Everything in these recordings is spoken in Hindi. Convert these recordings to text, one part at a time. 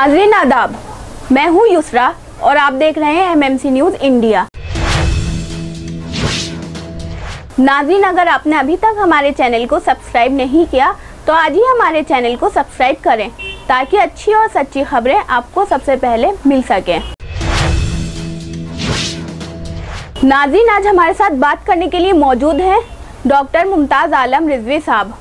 नाजरीन आदाब मैं हूँ युसरा और आप देख रहे हैं एमएमसी न्यूज़ इंडिया नाजरीन अगर आपने अभी तक हमारे चैनल को सब्सक्राइब नहीं किया तो आज ही हमारे चैनल को सब्सक्राइब करें ताकि अच्छी और सच्ची खबरें आपको सबसे पहले मिल सके नाजरीन आज हमारे साथ बात करने के लिए मौजूद हैं डॉक्टर मुमताज़ आलम रिजवी साहब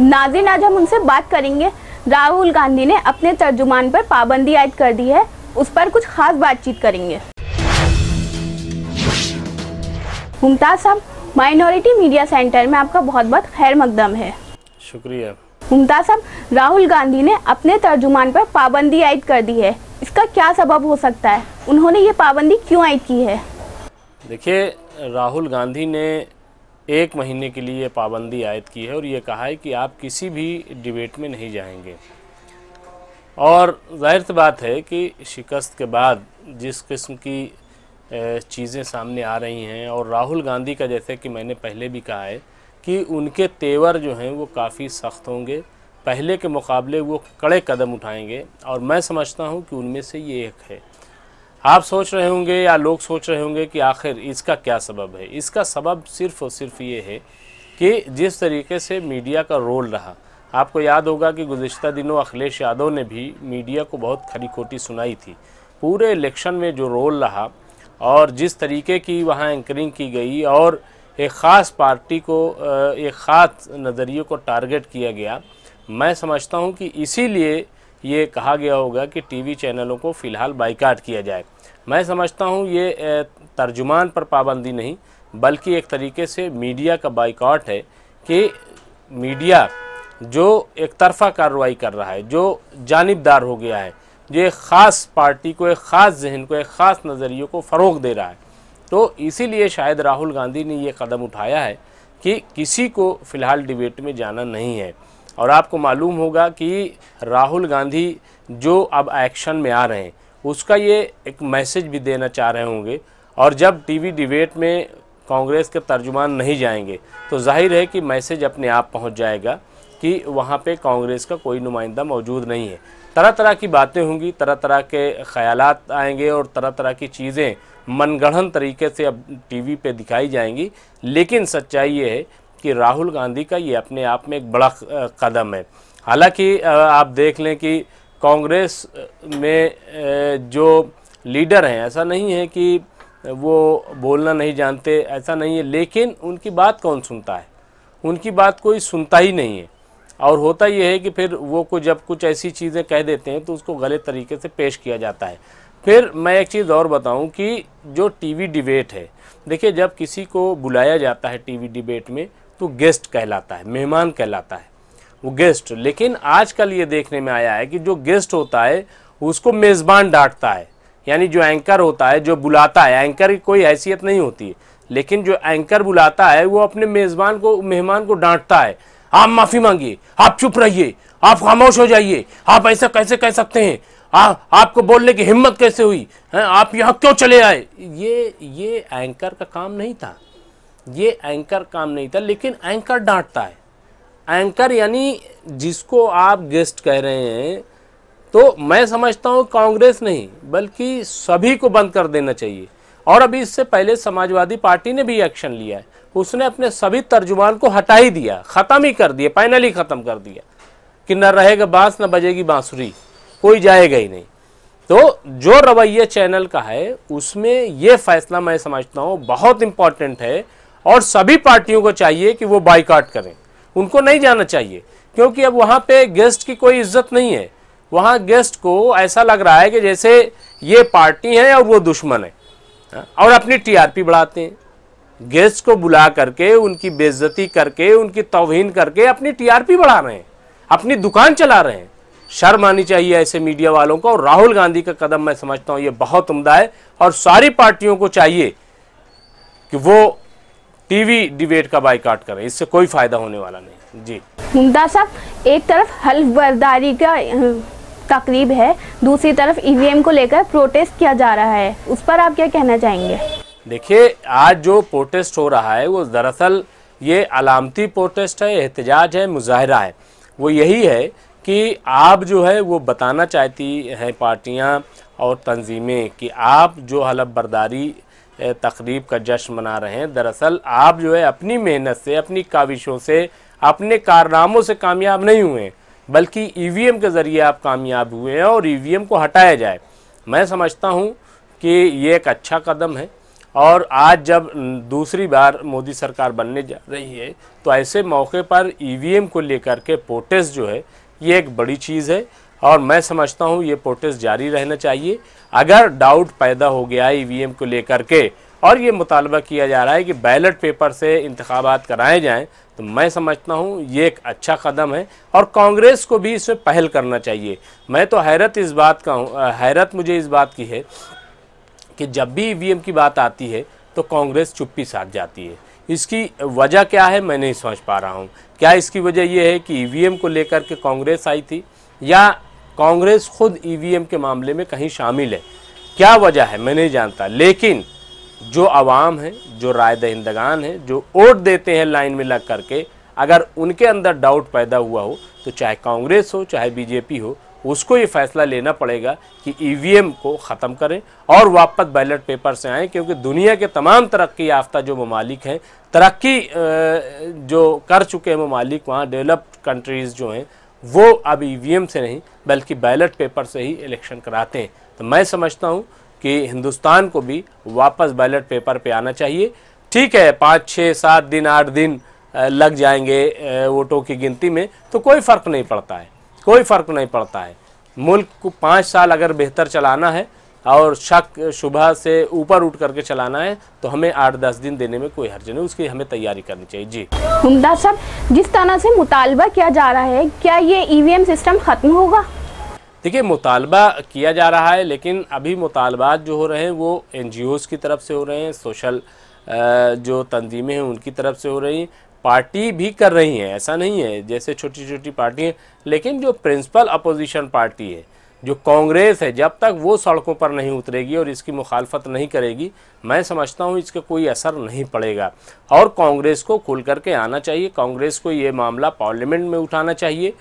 नाजिन आज हम उनसे बात करेंगे राहुल गांधी ने अपने तर्जुमान पर पाबंदी आयद कर दी है उस पर कुछ खास बातचीत करेंगे मुमताज साहब माइनॉरिटी मीडिया सेंटर में आपका बहुत बहुत खैर मकदम है शुक्रिया मुमताज साहब राहुल गांधी ने अपने तर्जुमान पर पाबंदी आयद कर दी है इसका क्या सबब हो सकता है उन्होंने ये पाबंदी क्यों आयद की है देखिए राहुल गांधी ने एक महीने के लिए पाबंदी आयद की है और ये कहा है कि आप किसी भी डिबेट में नहीं जाएंगे और जाहिर सी बात है कि शिकस्त के बाद जिस किस्म की चीज़ें सामने आ रही हैं और राहुल गांधी का जैसे कि मैंने पहले भी कहा है कि उनके तेवर जो हैं वो काफ़ी सख्त होंगे पहले के मुकाबले वो कड़े कदम उठाएंगे और मैं समझता हूँ कि उनमें से ये एक है आप सोच रहे होंगे या लोग सोच रहे होंगे कि आखिर इसका क्या सबब है इसका सबब सिर्फ और सिर्फ ये है कि जिस तरीके से मीडिया का रोल रहा आपको याद होगा कि गुज्त दिनों अखिलेश यादव ने भी मीडिया को बहुत खरी खोटी सुनाई थी पूरे इलेक्शन में जो रोल रहा और जिस तरीके की वहाँ एंकरिंग की गई और एक ख़ास पार्टी को एक ख़ास नज़रिए को टारगेट किया गया मैं समझता हूँ कि इसीलिए ये कहा गया होगा कि टीवी चैनलों को फ़िलहाल बाइकाट किया जाए मैं समझता हूँ ये तर्जुमान पर पाबंदी नहीं बल्कि एक तरीके से मीडिया का बाइकाट है कि मीडिया जो एक तरफा कार्रवाई कर रहा है जो जानबदार हो गया है जो एक ख़ास पार्टी को एक ख़ास जहन को एक ख़ास नज़रिए को फ़रोग दे रहा है तो इसीलिए शायद राहुल गांधी ने ये कदम उठाया है कि किसी को फ़िलहाल डिबेट में जाना नहीं है और आपको मालूम होगा कि राहुल गांधी जो अब एक्शन में आ रहे हैं उसका ये एक मैसेज भी देना चाह रहे होंगे और जब टीवी डिबेट में कांग्रेस के तर्जुमान नहीं जाएंगे तो जाहिर है कि मैसेज अपने आप पहुंच जाएगा कि वहाँ पे कांग्रेस का कोई नुमाइंदा मौजूद नहीं है तरह तरह की बातें होंगी तरह तरह के ख्याल आएंगे और तरह तरह की चीज़ें मनगढ़ंत तरीके से अब टीवी पे दिखाई जाएंगी लेकिन सच्चाई ये है कि राहुल गांधी का ये अपने आप में एक बड़ा कदम है हालांकि आप देख लें कि कांग्रेस में जो लीडर हैं ऐसा नहीं है कि वो बोलना नहीं जानते ऐसा नहीं है लेकिन उनकी बात कौन सुनता है उनकी बात कोई सुनता ही नहीं है और होता यह है कि फिर वो को जब कुछ ऐसी चीज़ें कह देते हैं तो उसको गलत तरीके से पेश किया जाता है फिर मैं एक चीज़ और बताऊं कि जो टीवी डिबेट है देखिए जब किसी को बुलाया जाता है टीवी डिबेट में तो गेस्ट कहलाता है मेहमान कहलाता है वो गेस्ट लेकिन आजकल ये देखने में आया है कि जो गेस्ट होता है उसको मेज़बान डांटता है यानी जो एंकर होता है जो बुलाता है एंकर की कोई हैसियत नहीं होती है लेकिन जो एंकर बुलाता है वो अपने मेज़बान को मेहमान को डांटता है आप माफ़ी मांगिए आप चुप रहिए आप खामोश हो जाइए आप ऐसा कैसे कह सकते हैं आ, आपको बोलने की हिम्मत कैसे हुई है? आप यहाँ क्यों चले आए ये ये एंकर का काम नहीं था ये एंकर काम नहीं था लेकिन एंकर डांटता है एंकर यानी जिसको आप गेस्ट कह रहे हैं तो मैं समझता हूँ कांग्रेस नहीं बल्कि सभी को बंद कर देना चाहिए और अभी इससे पहले समाजवादी पार्टी ने भी एक्शन लिया है उसने अपने सभी तर्जुमान को हटा ही दिया ख़त्म ही कर दिया फाइनली ख़त्म कर दिया कि न रहेगा बांस न बजेगी बांसुरी कोई जाएगा ही नहीं तो जो रवैया चैनल का है उसमें यह फैसला मैं समझता हूँ बहुत इम्पॉर्टेंट है और सभी पार्टियों को चाहिए कि वो बाइकाट करें उनको नहीं जाना चाहिए क्योंकि अब वहाँ पे गेस्ट की कोई इज्जत नहीं है वहाँ गेस्ट को ऐसा लग रहा है कि जैसे ये पार्टी है और वो दुश्मन है हाँ, और अपनी टीआरपी बढ़ाते हैं गेस्ट को बुला करके उनकी बेइज्जती करके उनकी तोहन करके अपनी टीआरपी बढ़ा रहे हैं अपनी दुकान चला रहे हैं शर्म आनी चाहिए ऐसे मीडिया वालों को और राहुल गांधी का कदम मैं समझता हूँ ये बहुत उम्दा है और सारी पार्टियों को चाहिए कि वो टीवी डिबेट का बाइकाट करें इससे कोई फायदा होने वाला नहीं जी मुमताज साहब एक तरफ हल्फ बर्दारी का तकरीब है दूसरी तरफ ईवीएम को लेकर प्रोटेस्ट किया जा रहा है उस पर आप क्या कहना चाहेंगे देखिए आज जो प्रोटेस्ट हो रहा है वो दरअसल ये अलामती प्रोटेस्ट है एहतजाज है मुजाहरा है वो यही है कि आप जो है वो बताना चाहती हैं पार्टियां और तंजीमें कि आप जो हलफ बर्दारी तकरीब का जश्न मना रहे हैं दरअसल आप जो है अपनी मेहनत से अपनी काविशों से अपने कारनामों से कामयाब नहीं हुए बल्कि ई e के ज़रिए आप कामयाब हुए हैं और ई e को हटाया जाए मैं समझता हूँ कि ये एक अच्छा कदम है और आज जब दूसरी बार मोदी सरकार बनने जा रही है तो ऐसे मौके पर ईवीएम e को लेकर के प्रोटेस्ट जो है ये एक बड़ी चीज़ है और मैं समझता हूँ ये प्रोटेस्ट जारी रहना चाहिए अगर डाउट पैदा हो गया ई e एम को लेकर के और ये मुतालबा किया जा रहा है कि बैलेट पेपर से इंतबात कराए जाएँ तो मैं समझता हूँ ये एक अच्छा कदम है और कांग्रेस को भी इसमें पहल करना चाहिए मैं तो हैरत इस बात का हूँ हैरत मुझे इस बात की है कि जब भी ई e की बात आती है तो कांग्रेस चुप्पी साध जाती है इसकी वजह क्या है मैं नहीं समझ पा रहा हूँ क्या इसकी वजह यह है कि ई e को लेकर के कांग्रेस आई थी या कांग्रेस खुद ईवीएम के मामले में कहीं शामिल है क्या वजह है मैं नहीं जानता लेकिन जो आवाम है जो राय दहिंदगान है जो वोट देते हैं लाइन में लग करके अगर उनके अंदर डाउट पैदा हुआ हो तो चाहे कांग्रेस हो चाहे बीजेपी हो उसको ये फैसला लेना पड़ेगा कि ई को ख़त्म करें और वापस बैलेट पेपर से आएँ क्योंकि दुनिया के तमाम तरक्की याफ्ता जो ममालिक हैं तरक्की जो कर चुके हैं ममालिक वहाँ डेवलप्ड कंट्रीज़ जो हैं वो अब ईवीएम e से नहीं बल्कि बैलेट पेपर से ही इलेक्शन कराते हैं तो मैं समझता हूँ कि हिंदुस्तान को भी वापस बैलेट पेपर पे आना चाहिए ठीक है पाँच छः सात दिन आठ दिन लग जाएंगे वोटों की गिनती में तो कोई फ़र्क नहीं पड़ता है कोई फ़र्क नहीं पड़ता है मुल्क को पाँच साल अगर बेहतर चलाना है और शक सुबह से ऊपर उठ करके चलाना है तो हमें आठ दस दिन देने में कोई हर्ज नहीं उसकी हमें तैयारी करनी चाहिए जी उमदा साहब जिस तरह से मुतालबा किया जा रहा है क्या ये ईवीएम सिस्टम ख़त्म होगा देखिए मुतालबा किया जा रहा है लेकिन अभी मुतालबात जो हो रहे हैं वो एन की तरफ से हो रहे हैं सोशल जो तंजीमें हैं उनकी तरफ से हो रही पार्टी भी कर रही हैं ऐसा नहीं है जैसे छोटी छोटी पार्टी लेकिन जो प्रिंसिपल अपोजिशन पार्टी है जो कांग्रेस है जब तक वो सड़कों पर नहीं उतरेगी और इसकी मुखालफत नहीं करेगी मैं समझता हूँ इसका कोई असर नहीं पड़ेगा और कांग्रेस को खुल करके आना चाहिए कांग्रेस को ये मामला पार्लियामेंट में उठाना चाहिए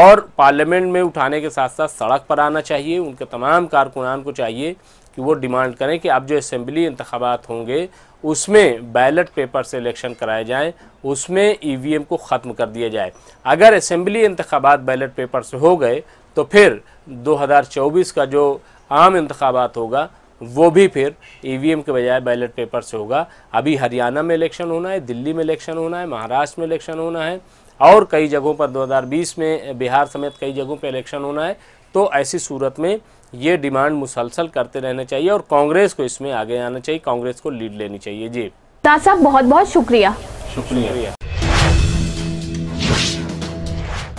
और पार्लियामेंट में उठाने के साथ साथ सड़क पर आना चाहिए उनके तमाम कारकुनान को चाहिए कि वो डिमांड करें कि अब जो असम्बली इंतबात होंगे उसमें बैलेट पेपर से इलेक्शन कराए जाएं उसमें ईवीएम को ख़त्म कर दिया जाए अगर असम्बली इंतबात बैलेट पेपर से हो गए तो फिर 2024 का जो आम इंतबात होगा वो भी फिर ईवीएम के बजाय बैलेट पेपर से होगा अभी हरियाणा में इलेक्शन होना है दिल्ली में इलेक्शन होना है महाराष्ट्र में इलेक्शन होना है और कई जगहों पर 2020 में बिहार समेत कई जगहों पर इलेक्शन होना है तो ऐसी सूरत में ये डिमांड मुसलसल करते रहना चाहिए और कांग्रेस को इसमें आगे आना चाहिए कांग्रेस को लीड लेनी चाहिए जी दास साहब बहुत बहुत शुक्रिया शुक्रिया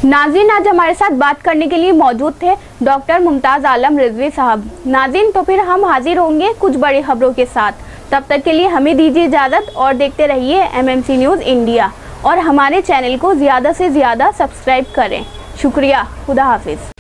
नाजिन आज हमारे साथ बात करने के लिए मौजूद थे डॉक्टर मुमताज आलम रिजवी साहब नाजिन तो फिर हम हाजिर होंगे कुछ बड़ी खबरों के साथ तब तक के लिए हमें दीजिए इजाज़त और देखते रहिए एमएमसी न्यूज़ इंडिया और हमारे चैनल को ज़्यादा से ज़्यादा सब्सक्राइब करें शुक्रिया खुदा हाफिज़